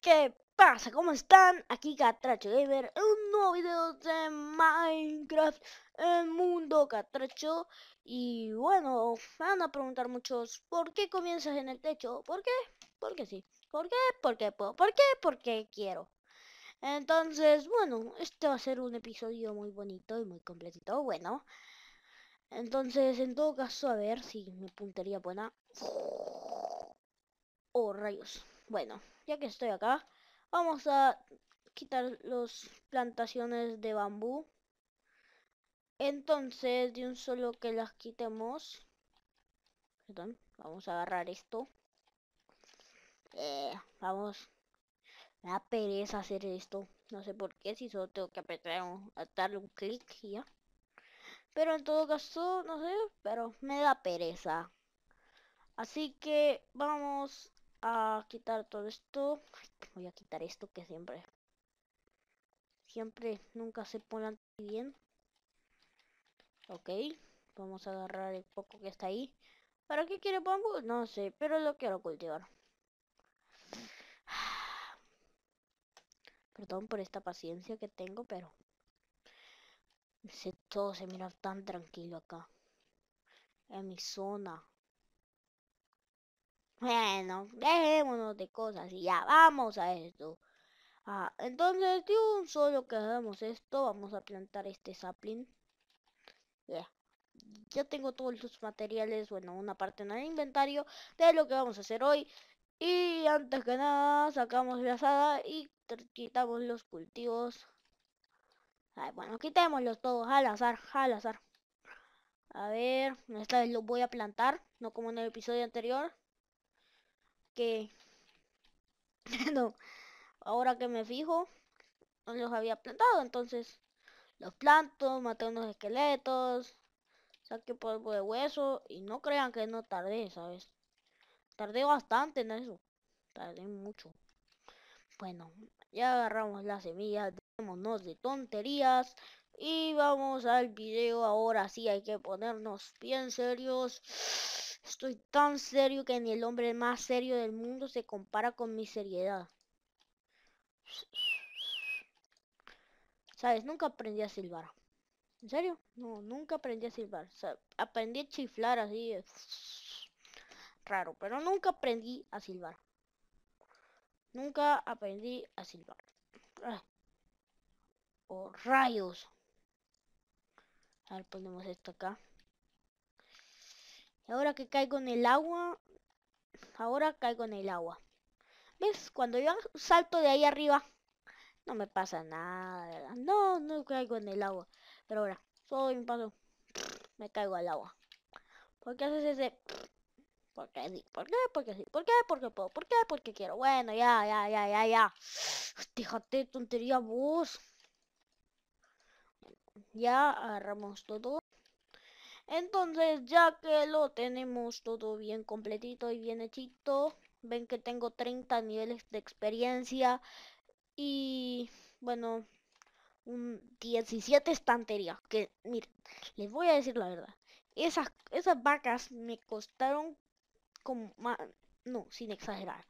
¿qué pasa? ¿Cómo están? Aquí Catracho Gamer ver un nuevo video de Minecraft El Mundo Catracho Y bueno, van a preguntar muchos ¿Por qué comienzas en el techo? ¿Por qué? Porque sí ¿Por qué? Porque puedo ¿Por qué? Porque quiero Entonces, bueno, este va a ser un episodio muy bonito y muy completito Bueno Entonces, en todo caso, a ver si mi puntería buena Oh, rayos bueno, ya que estoy acá, vamos a quitar las plantaciones de bambú. Entonces, de un solo que las quitemos. Perdón, vamos a agarrar esto. Eh, vamos. Me da pereza hacer esto. No sé por qué, si solo tengo que apretar un, darle un clic y ya. Pero en todo caso, no sé, pero me da pereza. Así que vamos a quitar todo esto. Voy a quitar esto que siempre. Siempre, nunca se pone bien. Ok. Vamos a agarrar el poco que está ahí. ¿Para qué quiere pongo No sé, pero lo quiero cultivar. Perdón por esta paciencia que tengo, pero... Todo se mira tan tranquilo acá. En mi zona. Bueno, dejémonos de cosas y ya vamos a esto. Ah, entonces de un solo que hagamos esto, vamos a plantar este sapling. ya Ya tengo todos los materiales, bueno, una parte en el inventario de lo que vamos a hacer hoy. Y antes que nada, sacamos la asada y quitamos los cultivos. bueno, quitémoslos todos al azar, al azar. A ver, esta vez lo voy a plantar, no como en el episodio anterior que no, ahora que me fijo, no los había plantado, entonces los planto, maté unos esqueletos, saqué polvo de hueso y no crean que no tardé, ¿sabes? Tardé bastante en eso, tardé mucho. Bueno, ya agarramos las semillas, Dejémonos de tonterías y vamos al video ahora sí, hay que ponernos bien serios. Estoy tan serio que ni el hombre más serio del mundo se compara con mi seriedad. ¿Sabes? Nunca aprendí a silbar. ¿En serio? No, nunca aprendí a silbar. aprendí a chiflar así. Eh, raro, pero nunca aprendí a silbar. Nunca aprendí a silbar. Ah. Oh, rayos. A ver, ponemos esto acá. Ahora que caigo en el agua, ahora caigo en el agua. ¿Ves? Cuando yo salto de ahí arriba, no me pasa nada, No, no caigo en el agua. Pero ahora, solo un paso, me caigo al agua. ¿Por qué haces ese? ¿Por qué qué? ¿Por qué? ¿Por qué ¿Por qué? Porque puedo. ¿Por qué? ¿Por qué quiero. Bueno, ya, ya, ya, ya, ya. Déjate tontería vos. Ya agarramos todo. Entonces, ya que lo tenemos todo bien completito y bien hechito, ven que tengo 30 niveles de experiencia y, bueno, un 17 estanterías. Que, miren, les voy a decir la verdad. Esas, esas vacas me costaron como... No, sin exagerar.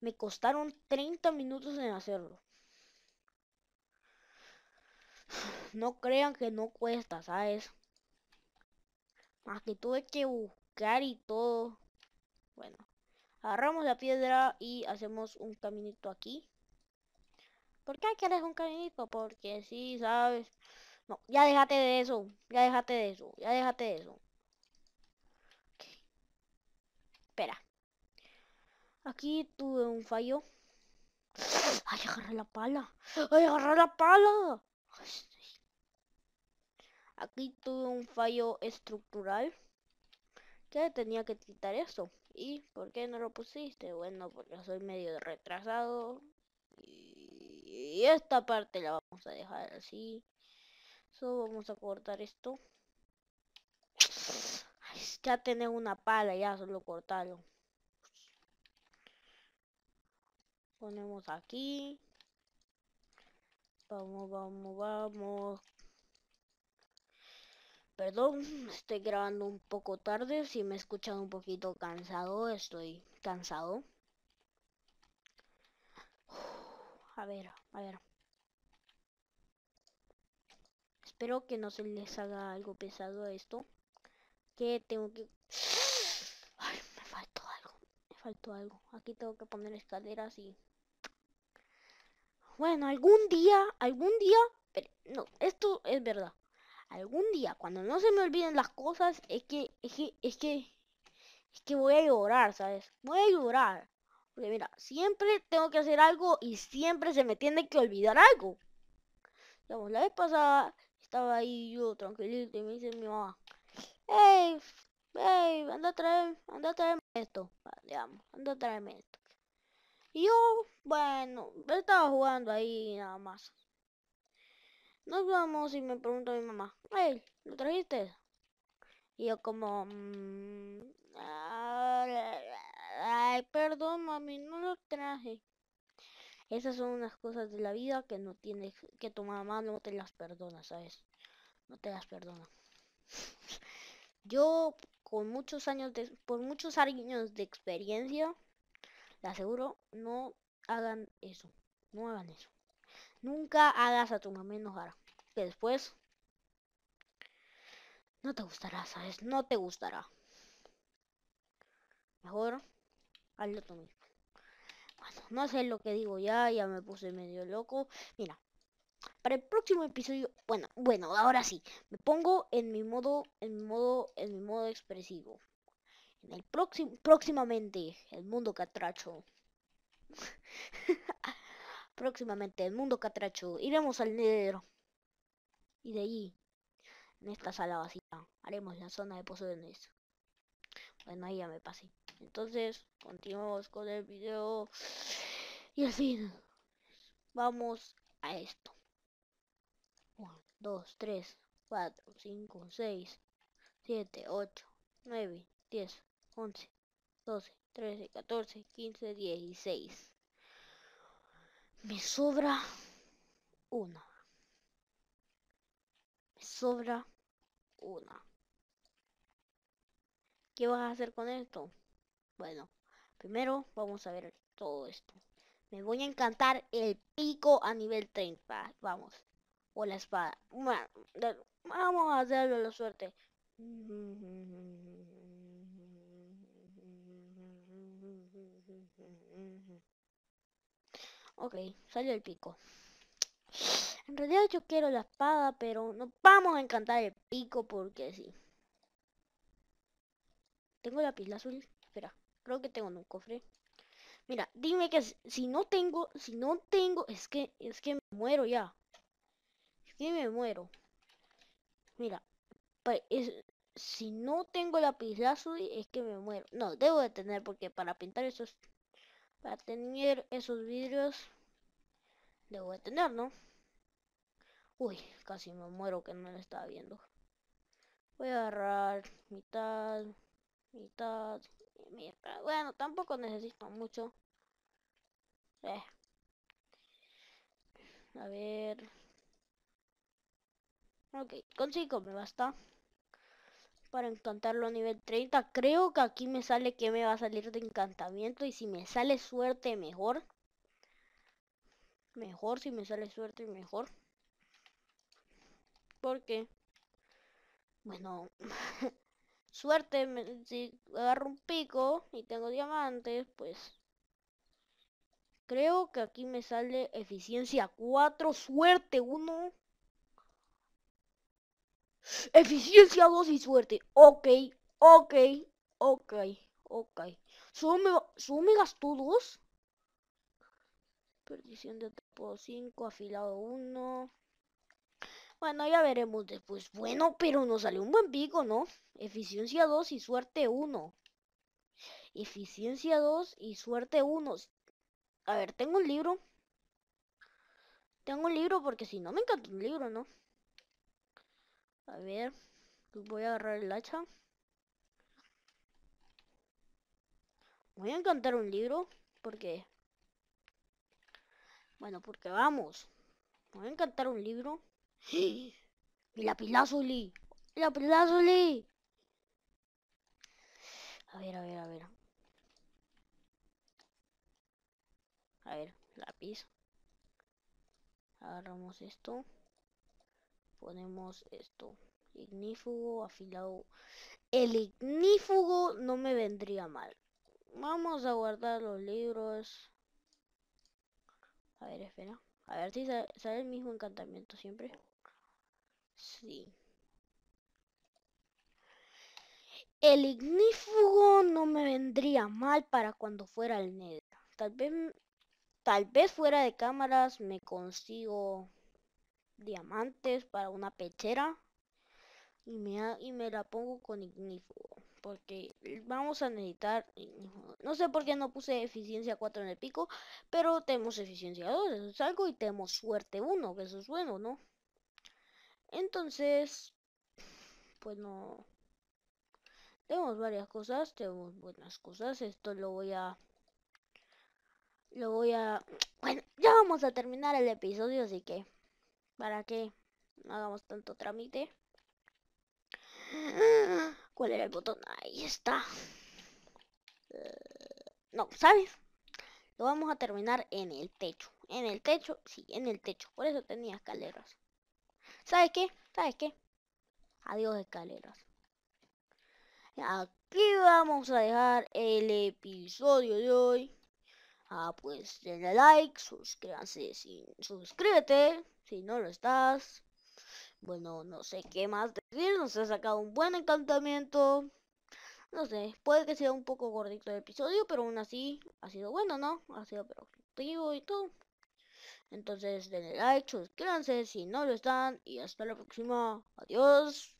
Me costaron 30 minutos en hacerlo. No crean que no cuesta, ¿sabes? Aquí que tuve que buscar y todo. Bueno. Agarramos la piedra y hacemos un caminito aquí. ¿Por qué hacer un caminito? Porque sí, ¿sabes? No, ya déjate de eso. Ya déjate de eso. Ya déjate de eso. Espera. Aquí tuve un fallo. ¡Ay, agarré la pala! ¡Ay, agarré la pala! aquí tuve un fallo estructural que tenía que quitar eso. ¿Y por qué no lo pusiste? Bueno, porque soy medio retrasado. Y esta parte la vamos a dejar así. Solo vamos a cortar esto. Ya tenés una pala, ya solo cortarlo. Ponemos aquí. Vamos, vamos, vamos. Perdón, estoy grabando un poco tarde, si me escuchado un poquito cansado, estoy cansado. A ver, a ver. Espero que no se les haga algo pesado esto. Que tengo que... Ay, me faltó algo. Me faltó algo. Aquí tengo que poner escaleras y... Bueno, algún día, algún día... Pero, no, esto es verdad algún día, cuando no se me olviden las cosas, es que, es que, es que, es que voy a llorar, ¿sabes? Voy a llorar. Porque mira, siempre tengo que hacer algo y siempre se me tiene que olvidar algo. Digamos, la vez pasada estaba ahí yo tranquilito y me dice mi mamá, hey, hey, anda a traer, anda a traerme esto, ah, anda a traerme esto. Y yo, bueno, estaba jugando ahí nada más nos vamos y me pregunta mi mamá, hey, ¿lo trajiste? Y yo como, mm, ah, ay, perdón mami, no lo traje. Esas son unas cosas de la vida que no tienes, que tu mamá no te las perdona, ¿sabes? No te las perdona. yo, con muchos años de, por muchos años de experiencia, le aseguro, no hagan eso, no hagan eso. Nunca hagas a tu mamá enojar. Que después no te gustará, ¿sabes? No te gustará. Mejor hazlo tú mismo. Bueno, no sé lo que digo ya, ya me puse medio loco. Mira, para el próximo episodio, bueno, bueno, ahora sí, me pongo en mi modo, en mi modo, en mi modo expresivo. En el próximo, próximamente, el mundo catracho. Ah, Próximamente en Mundo Catracho iremos al negro Y de allí, en esta sala vacía, haremos la zona de pozo de posesiones. Bueno, ahí ya me pasé. Entonces, continuamos con el video. Y al fin, vamos a esto. 1, 2, 3, 4, 5, 6, 7, 8, 9, 10, 11, 12, 13, 14, 15, 16. Me sobra una. Me sobra una. ¿Qué vas a hacer con esto? Bueno, primero vamos a ver todo esto. Me voy a encantar el pico a nivel 30. Vamos. O la espada. Vamos a hacerlo la suerte. Ok, salió el pico. En realidad yo quiero la espada, pero no vamos a encantar el pico porque sí. Tengo la pila azul. Espera, creo que tengo en un cofre. Mira, dime que si no tengo, si no tengo, es que, es que me muero ya. Es que me muero. Mira, pues, si no tengo la azul, es que me muero. No, debo de tener porque para pintar eso es para tener esos vidrios, debo de tener, ¿no? Uy, casi me muero que no lo estaba viendo. Voy a agarrar mitad, mitad, Bueno, tampoco necesito mucho. A ver. Ok, con 5 me basta para encantarlo a nivel 30. Creo que aquí me sale que me va a salir de encantamiento. Y si me sale suerte, mejor. Mejor, si me sale suerte, mejor. Porque, bueno, suerte, si agarro un pico y tengo diamantes, pues... Creo que aquí me sale eficiencia 4, suerte 1. Eficiencia 2 y suerte. Ok, ok, ok, ok. Sume me, 2. Perdición de tipo 5, afilado 1. Bueno, ya veremos después. Bueno, pero nos salió un buen pico, ¿no? Eficiencia 2 y suerte 1. Eficiencia 2 y suerte 1. A ver, tengo un libro. Tengo un libro porque si no me encanta un libro, ¿no? A ver, voy a agarrar el hacha. Voy a encantar un libro, porque... Bueno, porque vamos. Voy a encantar un libro. y la lapilazuli! la pilazuli! A ver, a ver, a ver. A ver, lápiz. Agarramos esto ponemos esto. Ignífugo, afilado. El ignífugo no me vendría mal. Vamos a guardar los libros. A ver, espera. A ver si sale, el mismo encantamiento siempre. Sí. El ignífugo no me vendría mal para cuando fuera el negro. Tal vez, tal vez fuera de cámaras me consigo diamantes para una pechera y me, y me la pongo con ignífugo. Porque vamos a necesitar No sé por qué no puse eficiencia 4 en el pico, pero tenemos eficiencia 2, eso es algo, y tenemos suerte 1, que eso es bueno, ¿no? Entonces, pues no. Tenemos varias cosas, tenemos buenas cosas. Esto lo voy a lo voy a... Bueno, ya vamos a terminar el episodio, así que para que no hagamos tanto trámite. ¿Cuál era el botón? Ahí está. Eh, no, ¿sabes? Lo vamos a terminar en el techo. En el techo, sí, en el techo. Por eso tenía escaleras. ¿Sabes qué? ¿Sabes qué? Adiós escaleras. Aquí vamos a dejar el episodio de hoy. Ah, pues denle like, suscríbanse y suscríbete, si no lo estás. Bueno, no sé qué más decir, nos ha sacado un buen encantamiento. No sé, puede que sea un poco gordito el episodio, pero aún así ha sido bueno, ¿no? Ha sido productivo y todo. Entonces denle like, suscríbanse si no lo están y hasta la próxima. Adiós.